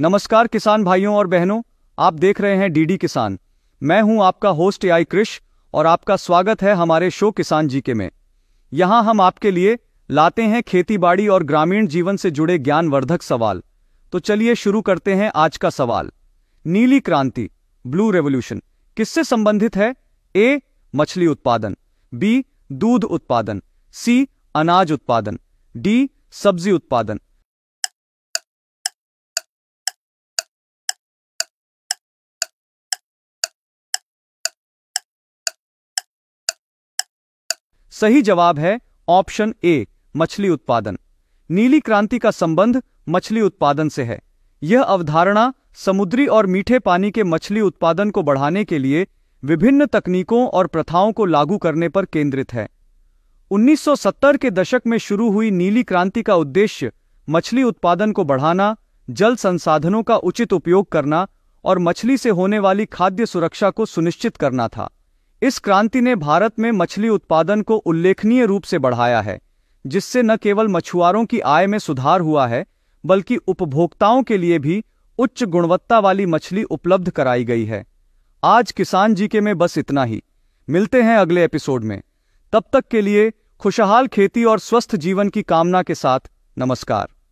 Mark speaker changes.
Speaker 1: नमस्कार किसान भाइयों और बहनों आप देख रहे हैं डीडी किसान मैं हूं आपका होस्ट आई कृष और आपका स्वागत है हमारे शो किसान जीके में यहां हम आपके लिए लाते हैं खेतीबाड़ी और ग्रामीण जीवन से जुड़े ज्ञानवर्धक सवाल तो चलिए शुरू करते हैं आज का सवाल नीली क्रांति ब्लू रेवोल्यूशन किससे संबंधित है ए मछली उत्पादन बी दूध उत्पादन सी अनाज उत्पादन डी सब्जी उत्पादन सही जवाब है ऑप्शन ए मछली उत्पादन नीली क्रांति का संबंध मछली उत्पादन से है यह अवधारणा समुद्री और मीठे पानी के मछली उत्पादन को बढ़ाने के लिए विभिन्न तकनीकों और प्रथाओं को लागू करने पर केंद्रित है 1970 के दशक में शुरू हुई नीली क्रांति का उद्देश्य मछली उत्पादन को बढ़ाना जल संसाधनों का उचित उपयोग करना और मछली से होने वाली खाद्य सुरक्षा को सुनिश्चित करना था इस क्रांति ने भारत में मछली उत्पादन को उल्लेखनीय रूप से बढ़ाया है जिससे न केवल मछुआरों की आय में सुधार हुआ है बल्कि उपभोक्ताओं के लिए भी उच्च गुणवत्ता वाली मछली उपलब्ध कराई गई है आज किसान जीके में बस इतना ही मिलते हैं अगले एपिसोड में तब तक के लिए खुशहाल खेती और स्वस्थ जीवन की कामना के साथ नमस्कार